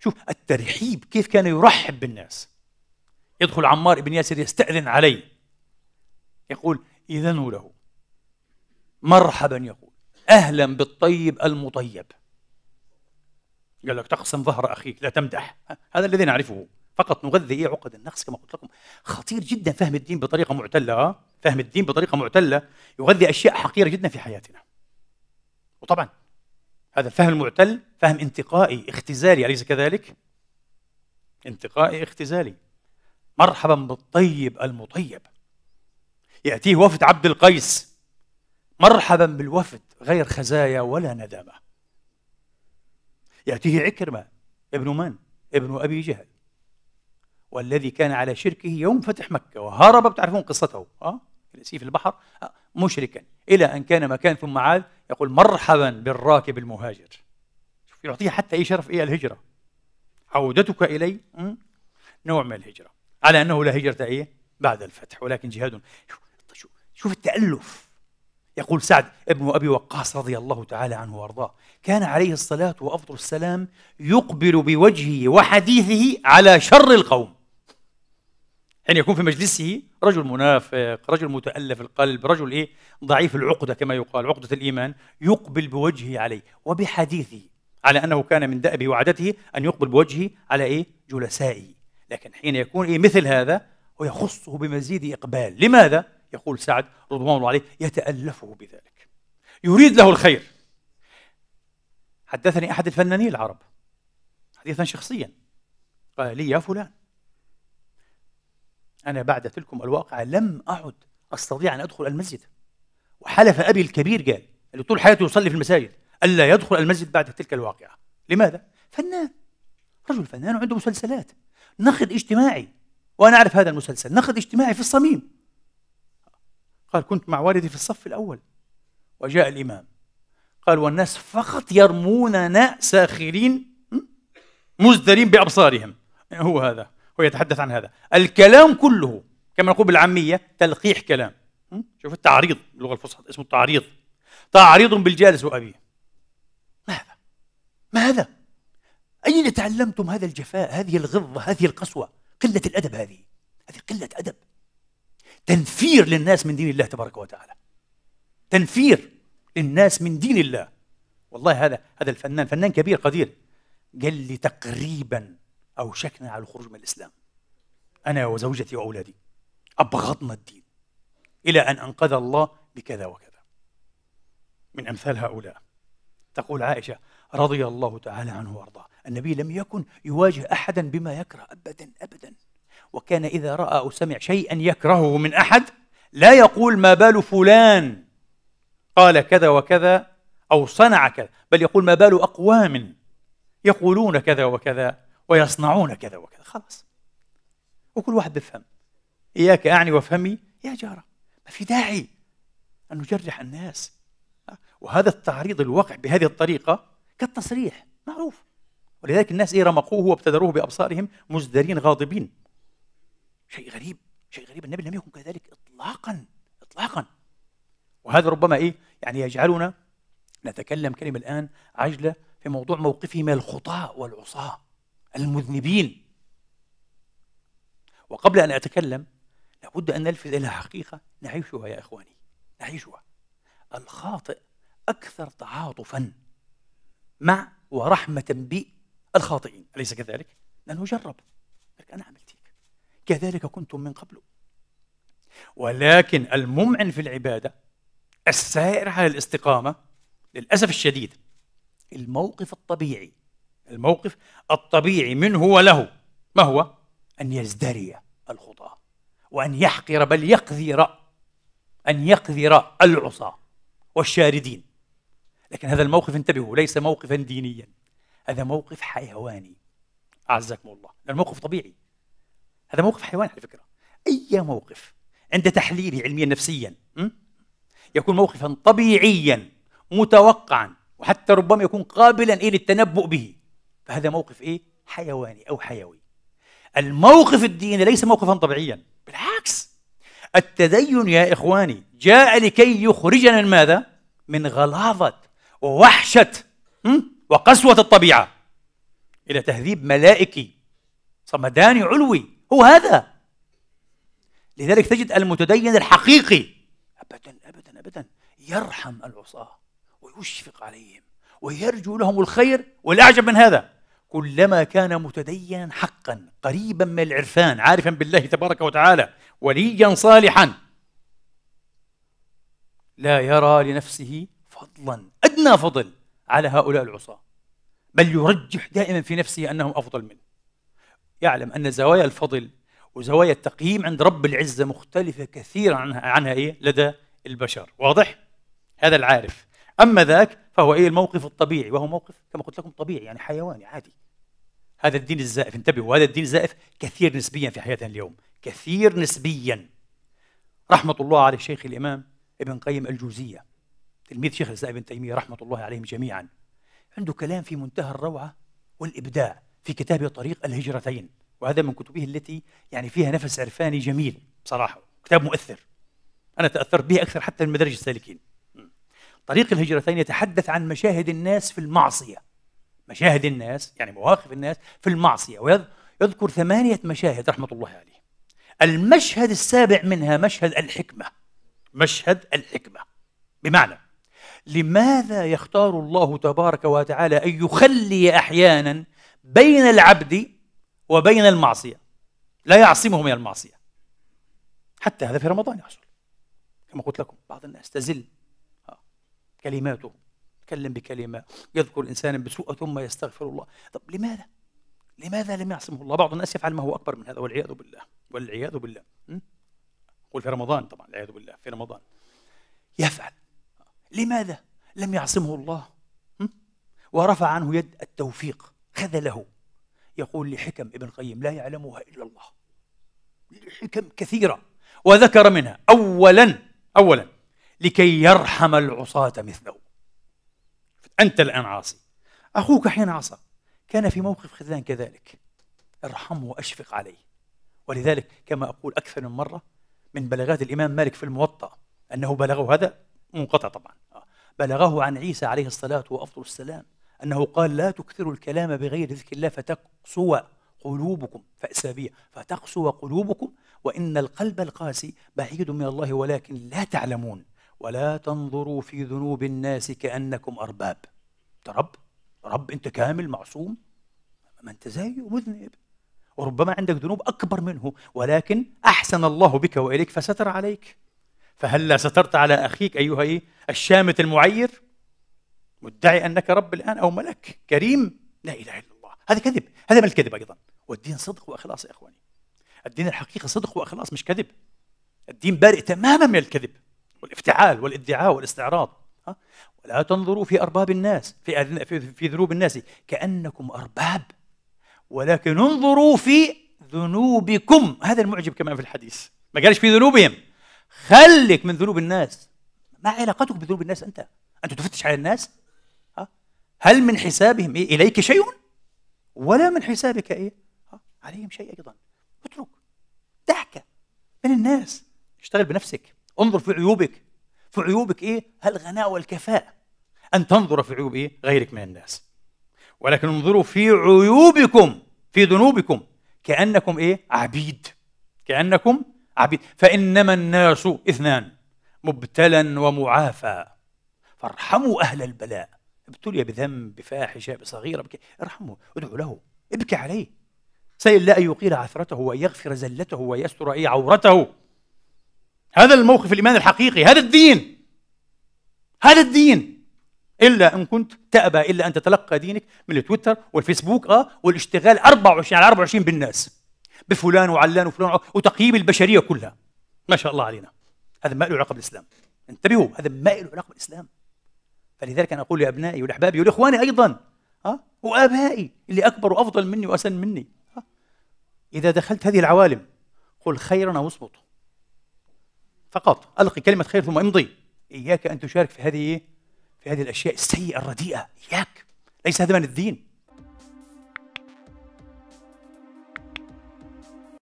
شوف الترحيب كيف كان يرحب بالناس يدخل عمار بن ياسر يستأذن علي يقول إذنوا له مرحبا يقول أهلا بالطيب المطيب قال لك تقسم ظهر أخيك لا تمدح هذا الذي نعرفه فقط نغذي إيه عقد النقص كما قلت لكم خطير جدا فهم الدين بطريقة معتلة فهم الدين بطريقة معتلة يغذي أشياء حقيرة جدا في حياتنا وطبعا هذا فهم المعتل فهم انتقائي اختزالي أليس كذلك؟ انتقائي اختزالي مرحبا بالطيب المطيب يأتيه وفد عبد القيس مرحبا بالوفد غير خزايا ولا ندامة يأتيه عكرمة ابن من؟ ابن أبي جهل والذي كان على شركه يوم فتح مكة وهرب بتعرفون قصته أه؟ في البحر أه؟ مشركا إلى أن كان مكان ثم عاد يقول مرحبا بالراكب المهاجر يعطيه حتى اي شرف إيه الهجرة عودتك إلي نوع من الهجرة على أنه لا هجرة إيه بعد الفتح ولكن جهاد شوف, شوف التألف يقول سعد ابن أبي وقاص رضي الله تعالى عنه وأرضاه كان عليه الصلاة وأفضل السلام يقبل بوجهه وحديثه على شر القوم أن يكون في مجلسه رجل منافق رجل متألف القلب رجل إيه ضعيف العقدة كما يقال عقدة الإيمان يقبل بوجهه عليه وبحديثه على أنه كان من دأبه وعادته أن يقبل بوجهه على إيه جلسائه لكن حين يكون إيه مثل هذا ويخصه بمزيد إقبال لماذا؟ يقول سعد رضوان الله عليه يتألفه بذلك يريد له الخير حدثني أحد الفنانين العرب حديثا شخصيا قال لي يا فلان أنا بعد تلكم الواقعة لم أعد أستطيع أن أدخل المسجد وحلف أبي الكبير قال اللي طول حياته يصلي في المساجد ألا يدخل المسجد بعد تلك الواقعة لماذا؟ فنان رجل فنان وعنده مسلسلات نقد اجتماعي وأنا أعرف هذا المسلسل نقد اجتماعي في الصميم قال كنت مع والدي في الصف الأول وجاء الإمام قال والناس فقط يرموننا ساخرين مزدرين بأبصارهم إيه هو هذا ويتحدث عن هذا الكلام كله كما نقول بالعاميه تلقيح كلام شوف التعريض باللغه الفصحى اسمه التعريض تعريض بالجالس وابيه ما هذا ما هذا اين تعلمتم هذا الجفاء هذه الغضه هذه القسوه قله الادب هذه هذه قله ادب تنفير للناس من دين الله تبارك وتعالى تنفير للناس من دين الله والله هذا هذا الفنان فنان كبير قدير قال لي تقريبا أوشكنا على الخروج من الإسلام أنا وزوجتي وأولادي أبغضنا الدين إلى أن أنقذ الله بكذا وكذا من أمثال هؤلاء تقول عائشة رضي الله تعالى عنه وأرضاه النبي لم يكن يواجه أحدا بما يكره أبدا أبدا وكان إذا رأى أو سمع شيئا يكرهه من أحد لا يقول ما بال فلان قال كذا وكذا أو صنع كذا بل يقول ما بال أقوام يقولون كذا وكذا ويصنعون كذا وكذا خلاص وكل واحد بيفهم إياك أعني وافهمي يا جارة ما في داعي أن نجرح الناس وهذا التعريض الواقع بهذه الطريقة كالتصريح معروف ولذلك الناس إيه رمقوه وابتدروه بأبصارهم مزدرين غاضبين شيء غريب شيء غريب النبي لم يكن كذلك إطلاقا إطلاقا وهذا ربما إيه يعني يجعلنا نتكلم كلمة الآن عجلة في موضوع موقفه من الخطاة والعصاة المذنبين وقبل أن أتكلم لابد أن نلفت إلى حقيقة نعيشها يا إخواني نعيشها الخاطئ أكثر تعاطفا مع ورحمة بالخاطئين أليس كذلك؟ لأنه جرب لك أنا عملت هيك كذلك كنتم من قبل ولكن الممعن في العبادة السائر على الاستقامة للأسف الشديد الموقف الطبيعي الموقف الطبيعي منه وله ما هو؟ أن يزدري الخطاة وأن يحقر بل يقذر أن يقذر العصاة والشاردين لكن هذا الموقف انتبهوا ليس موقفا دينيا هذا موقف حيواني أعزكم الله الموقف طبيعي هذا موقف حيواني على فكرة أي موقف عند تحليله علميا نفسيا يكون موقفا طبيعيا متوقعا وحتى ربما يكون قابلا إلى التنبؤ به فهذا موقف إيه؟ حيواني أو حيوي الموقف الديني ليس موقفا طبيعيا بالعكس التدين يا إخواني جاء لكي يخرجنا من ماذا؟ من غلاظة ووحشة وقسوة الطبيعة إلى تهذيب ملائكي صمداني علوي هو هذا لذلك تجد المتدين الحقيقي أبدا أبدا أبدا يرحم العصاة ويشفق عليهم ويرجو لهم الخير والأعجب من هذا كلما كان متدينا حقا قريبا من العرفان عارفا بالله تبارك وتعالى وليا صالحا لا يرى لنفسه فضلا ادنى فضل على هؤلاء العصاه بل يرجح دائما في نفسه انهم افضل منه يعلم ان زوايا الفضل وزوايا التقييم عند رب العزه مختلفه كثيرا عنها عنها ايه لدى البشر واضح هذا العارف أما ذاك فهو إيه الموقف الطبيعي وهو موقف كما قلت لكم طبيعي يعني حيواني عادي هذا الدين الزائف انتبهوا هذا الدين الزائف كثير نسبيا في حياتنا اليوم كثير نسبيا رحمة الله على الشيخ الإمام ابن قيم الجوزية تلميذ شيخ الإسلام ابن تيمية رحمة الله عليهم جميعا عنده كلام في منتهى الروعة والإبداع في كتابه طريق الهجرتين وهذا من كتبه التي يعني فيها نفس عرفاني جميل بصراحة كتاب مؤثر أنا تأثرت به أكثر حتى من مدارج السالكين طريق الهجرتين يتحدث عن مشاهد الناس في المعصية مشاهد الناس يعني مواقف الناس في المعصية ويذكر ثمانية مشاهد رحمة الله عليه المشهد السابع منها مشهد الحكمة مشهد الحكمة بمعنى لماذا يختار الله تبارك وتعالى أن يخلي أحيانا بين العبد وبين المعصية لا يعصمه من المعصية حتى هذا في رمضان يحصل كما قلت لكم بعض الناس تزل كلماته يتكلم بكلمة يذكر إنسانا بسوء ثم يستغفر الله طب لماذا؟ لماذا لم يعصمه الله؟ بعض الناس يفعل ما هو أكبر من هذا والعياذ بالله والعياذ بالله قل في رمضان طبعا العياذ بالله في رمضان يفعل لماذا لم يعصمه الله ورفع عنه يد التوفيق خذله يقول لحكم ابن القيم لا يعلمها إلا الله حكم كثيرة وذكر منها أولا أولا لكي يرحم العصاة مثله أنت الآن عاصي أخوك حين عصى كان في موقف خذلان كذلك ارحمه وأشفق عليه ولذلك كما أقول أكثر من مرة من بلاغات الإمام مالك في الموطأ أنه بلغه هذا منقطع طبعا بلغه عن عيسى عليه الصلاة وأفضل السلام أنه قال لا تكثروا الكلام بغير ذكر الله فتقسو قلوبكم فأسابية فتقسو قلوبكم وإن القلب القاسي بعيد من الله ولكن لا تعلمون ولا تنظروا في ذنوب الناس كأنكم أرباب أنت رب رب أنت كامل معصوم ما أنت زيه مذنب وربما عندك ذنوب أكبر منه ولكن أحسن الله بك وإليك فستر عليك فهلا سترت على أخيك أيها إيه؟ الشامت المعير مدعي أنك رب الآن أو ملك كريم لا إله إلا الله هذا كذب هذا من الكذب أيضا والدين صدق وإخلاص يا إخواني الدين الحقيقة صدق وإخلاص مش كذب الدين بارئ تماما من الكذب والافتعال والادعاء والاستعراض ها؟ ولا تنظروا في أرباب الناس في, في, في ذنوب الناس كأنكم أرباب ولكن انظروا في ذنوبكم هذا المعجب كمان في الحديث ما قالش في ذنوبهم خلك من ذنوب الناس ما علاقتك بذنوب الناس أنت أنت تفتش على الناس ها؟ هل من حسابهم إيه؟ إليك شيء ولا من حسابك إيه؟ ها؟ عليهم شيء أيضا اترك دعك من الناس اشتغل بنفسك انظر في عيوبك في عيوبك ايه؟ الغناء والكفاءة أن تنظر في عيوب ايه؟ غيرك من الناس ولكن انظروا في عيوبكم في ذنوبكم كأنكم ايه؟ عبيد كأنكم عبيد فإنما الناس اثنان مبتلى ومعافى فارحموا أهل البلاء ابتلي بذنب فاحشة بصغيرة بك... ارحمه ادعوا له ابكي عليه سيل لا أن يقيل عثرته وأن يغفر زلته ويستر اي عورته هذا الموقف الإيمان الحقيقي هذا الدين هذا الدين إلا إن كنت تأبى إلا أن تتلقى دينك من التويتر والفيسبوك آه والاشتغال 24 على 24 بالناس بفلان وعلان وفلان وتقييم البشرية كلها ما شاء الله علينا هذا ما له علاقة بالإسلام انتبهوا هذا ما له علاقة بالإسلام فلذلك أنا أقول لأبنائي ولأحبابي ولإخواني أيضا أه؟ وآبائي اللي أكبر وأفضل مني وأسن مني آه. إذا دخلت هذه العوالم قل خيرا واصمت فقط القي كلمه خير ثم امضي اياك ان تشارك في هذه في هذه الاشياء السيئه الرديئه اياك ليس هذا من الدين